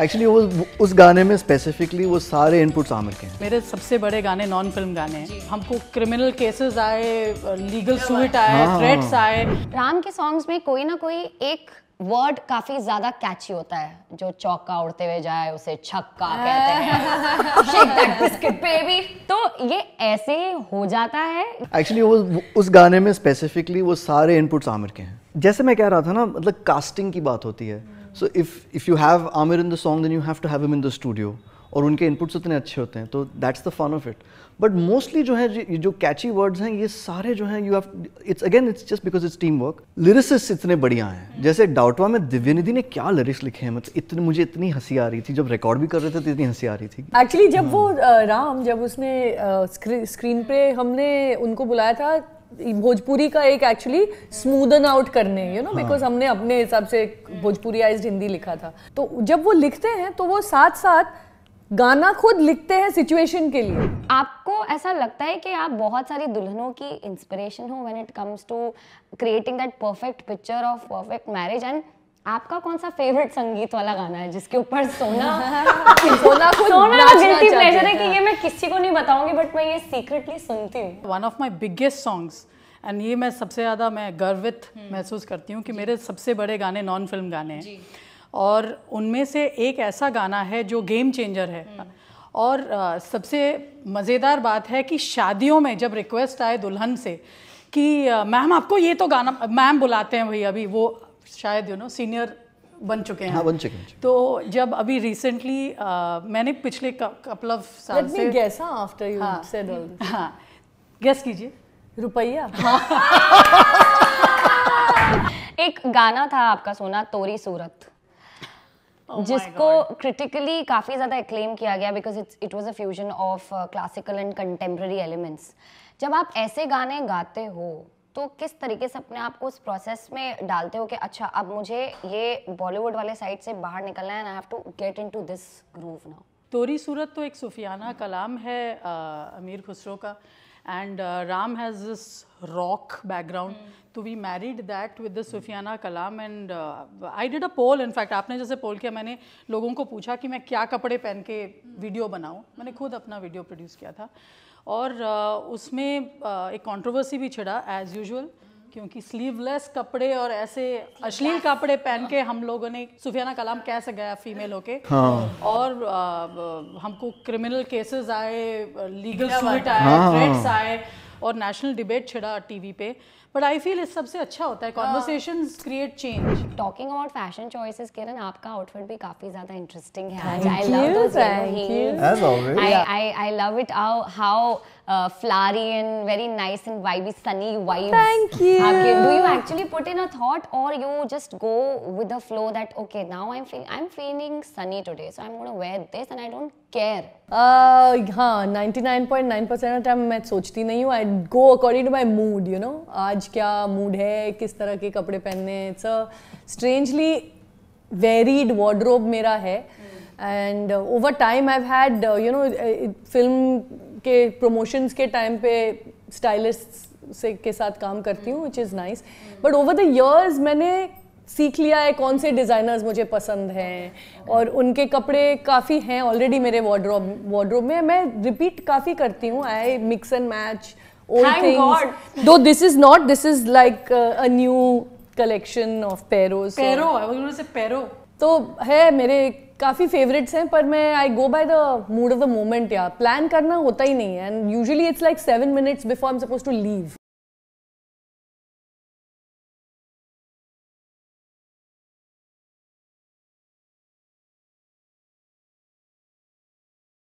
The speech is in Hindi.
एक्चुअली वो उस गाने में स्पेसिफिकली वो सारे इनपुट्स आमिर के हैं मेरे सबसे बड़े गाने नॉन फिल्म गाने हैं हमको क्रिमिनल केसेस आए लीगल सूट आए थ्रेट्स हाँ। आए राम के सॉन्ग्स में कोई ना कोई एक वर्ड काफी ज्यादा कैची होता है जो चौका उड़ते हुए जाए उसे छक्का हाँ। कहते हैं तो ये ऐसे हो जाता है एक्चुअली वो उस गाने में स्पेसिफिकली वो सारे इनपुट्स आमिर के हैं जैसे मैं कह रहा था ना मतलब कास्टिंग की बात होती है so if if you have Aamir in the song then you have to have him in the studio और उनके इनपुट्स इतने अच्छे होते हैं तो that's the fun of it but mostly जो है ये जो कैची वर्ड्स हैं ये सारे जो हैं you have it's again it's just because it's teamwork lyrics इतने बढ़िया हैं जैसे डाउटवा में दिव्य निधि ने क्या लिरिक्स लिखे हैं मतलब इतने मुझे इतनी हंसी आ रही थी जब रिकॉर्ड भी कर रहे थे तो इतनी हंसी आ रही थी एक्चुअली जब हाँ. वो राम जब उसने स्क्रीन पे हमने उनको बुलाया था भोजपुरी का एक एक्चुअली स्मूदन आउट करने यू नो बिकॉज हमने अपने हिसाब से भोजपुरी आइज हिंदी लिखा था तो जब वो लिखते हैं तो वो साथ साथ गाना खुद लिखते हैं सिचुएशन के लिए आपको ऐसा लगता है कि आप बहुत सारी दुल्हनों की इंस्पिरेशन हो when it comes to creating that perfect picture of perfect marriage and आपका कौन सा फेवरेट संगीत वाला गाना है जिसके ऊपर सोना सोना खुद सोना गिल्टी प्लेजर है कि ये मैं किसी को नहीं बताऊंगी बट मैं ये सीक्रेटली सुनती हूँ one of my biggest songs and ये मैं सबसे ज़्यादा मैं गर्वित हम्म। महसूस करती हूँ कि मेरे सबसे बड़े गाने नॉन फिल्म गाने हैं और उनमें से एक ऐसा गाना है जो गेम चेंजर है हम्म। और आ, सबसे मज़ेदार बात है कि शादियों में जब रिक्वेस्ट आए दुल्हन से कि मैम आपको ये तो गाना मैम बुलाते हैं भाई अभी वो शायद यू नो सीनियर बन चुके हैं हाँ, बन चुके हैं तो जब अभी रिसेंटली uh, मैंने पिछले कपल ऑफ साल से गेस हां आफ्टर यू सेड ऑल हां गेस कीजिए रुपया एक गाना था आपका सोना तोरी सूरत Oh जिसको क्रिटिकली काफ़ी ज़्यादा एक्लेम किया गया because it's it was a fusion of classical and contemporary elements जब आप ऐसे गाने गाते हो तो किस तरीके से अपने आप को उस प्रोसेस में डालते हो कि अच्छा अब मुझे ये बॉलीवुड वाले साइड से बाहर निकलना है and I have to get into this groove now तोरी सूरत तो एक सूफियाना कलाम है आ, अमीर खुसरो का and Ram has this rock background तो we married that with the सुफियाना कलाम and I did a poll in fact आपने जैसे पोल किया मैंने लोगों को पूछा कि मैं क्या कपड़े पहन के वीडियो बनाऊँ मैंने खुद अपना वीडियो प्रोड्यूस किया था और uh, उसमें uh, एक कॉन्ट्रोवर्सी भी छिड़ा एज यूजल क्योंकि स्लीवलेस कपड़े और ऐसे अश्लील कपड़े पहन के हम लोगों ने सुफियाना कलाम कैसे गया फीमेल होके हाँ। और आ, हमको क्रिमिनल केसेस आए लीगल सूट आए हाँ। थ्रेट्स आए और नेशनल डिबेट छिड़ा टीवी पे बट आई फील इस सबसे अच्छा होता है conversation create change talking about fashion choices Kiran आपका आउटफिट भी काफी ज्यादा इंटरेस्टिंग है I love I love it how how flowery and very nice and vibey sunny vibes thank you आपके do you actually put in a thought और you just go with the flow that okay now I am feeling I am feeling sunny today so I am gonna wear this and I don't care हाँ नाइन्टी नाइन टाइम मैं सोचती नहीं हूँ I go according to my mood you know आज क्या मूड है किस तरह के कपड़े पहनने it's a strangely varied wardrobe मेरा है and over time I had you know film के प्रमोशंस के टाइम पे स्टाइलिस्ट से के साथ काम करती हूँ which is nice but over the years मैंने सीख लिया है कौन से डिज़ाइनर्स मुझे पसंद हैं और उनके कपड़े काफ़ी हैं ऑलरेडी मेरे वार्ड्रोब वार्ड्रोब में मैं रिपीट काफ़ी करती हूँ I mix and match old things though this is not this is like a new collection of पैरो पैरो तो है मेरे काफ़ी फेवरेट्स हैं पर मैं I go by the mood of the moment या प्लान करना होता ही नहीं है and usually it's like seven minutes before I am suppose to leave